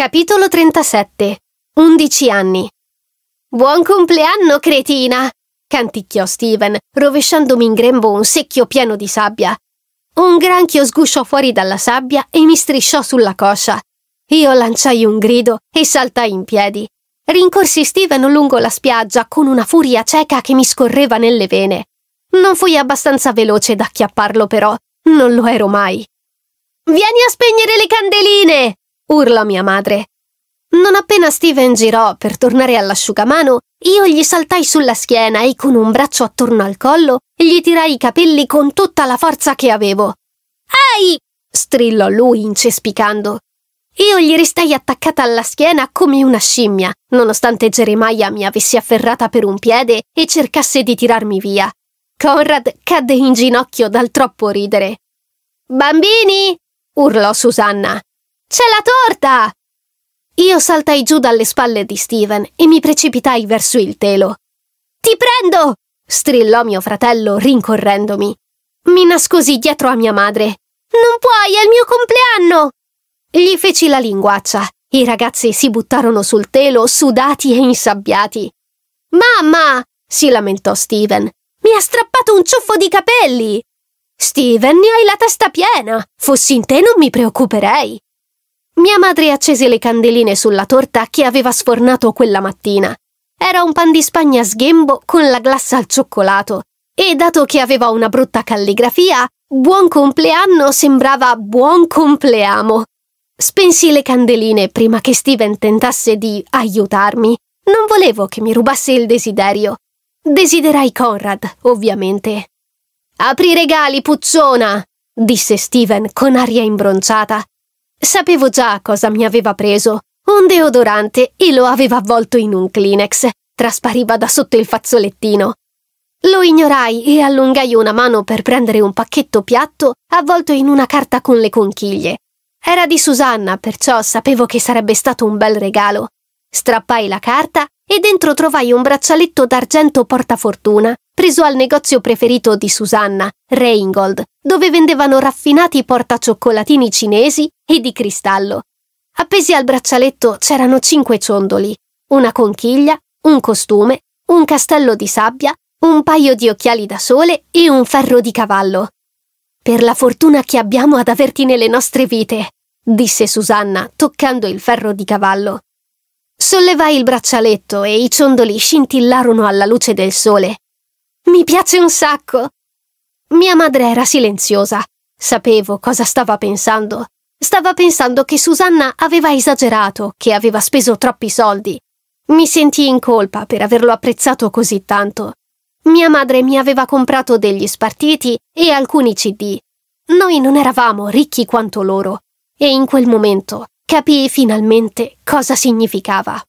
Capitolo 37 11 anni Buon compleanno, cretina! canticchiò Steven, rovesciandomi in grembo un secchio pieno di sabbia. Un granchio sgusciò fuori dalla sabbia e mi strisciò sulla coscia. Io lanciai un grido e saltai in piedi. Rincorsi Steven lungo la spiaggia con una furia cieca che mi scorreva nelle vene. Non fui abbastanza veloce da acchiapparlo, però. Non lo ero mai. Vieni a spegnere le candeline! urlò mia madre. Non appena Steven girò per tornare all'asciugamano, io gli saltai sulla schiena e con un braccio attorno al collo gli tirai i capelli con tutta la forza che avevo. Ai! strillò lui incespicando. Io gli restai attaccata alla schiena come una scimmia, nonostante Jeremiah mi avesse afferrata per un piede e cercasse di tirarmi via. Conrad cadde in ginocchio dal troppo ridere. Bambini! urlò Susanna. C'è la torta! Io saltai giù dalle spalle di Steven e mi precipitai verso il telo. Ti prendo! strillò mio fratello, rincorrendomi. Mi nascosi dietro a mia madre. Non puoi, è il mio compleanno! Gli feci la linguaccia. I ragazzi si buttarono sul telo, sudati e insabbiati. Mamma! si lamentò Steven. Mi ha strappato un ciuffo di capelli! Steven, ne hai la testa piena! Fossi in te non mi preoccuperei! Mia madre accese le candeline sulla torta che aveva sfornato quella mattina. Era un pan di spagna sghembo con la glassa al cioccolato e dato che aveva una brutta calligrafia, buon compleanno sembrava buon compleamo. Spensi le candeline prima che Steven tentasse di aiutarmi. Non volevo che mi rubasse il desiderio. Desiderai Conrad, ovviamente. Apri i regali, puzzona! disse Steven con aria imbronciata Sapevo già cosa mi aveva preso. Un deodorante e lo aveva avvolto in un Kleenex. Traspariva da sotto il fazzolettino. Lo ignorai e allungai una mano per prendere un pacchetto piatto avvolto in una carta con le conchiglie. Era di Susanna, perciò sapevo che sarebbe stato un bel regalo. Strappai la carta e dentro trovai un braccialetto d'argento portafortuna preso al negozio preferito di Susanna, Reingold, dove vendevano raffinati portacioccolatini cinesi e di cristallo. Appesi al braccialetto c'erano cinque ciondoli, una conchiglia, un costume, un castello di sabbia, un paio di occhiali da sole e un ferro di cavallo. Per la fortuna che abbiamo ad averti nelle nostre vite, disse Susanna, toccando il ferro di cavallo. Sollevai il braccialetto e i ciondoli scintillarono alla luce del sole, mi piace un sacco. Mia madre era silenziosa. Sapevo cosa stava pensando. Stava pensando che Susanna aveva esagerato, che aveva speso troppi soldi. Mi sentii in colpa per averlo apprezzato così tanto. Mia madre mi aveva comprato degli spartiti e alcuni CD. Noi non eravamo ricchi quanto loro. E in quel momento capii finalmente cosa significava.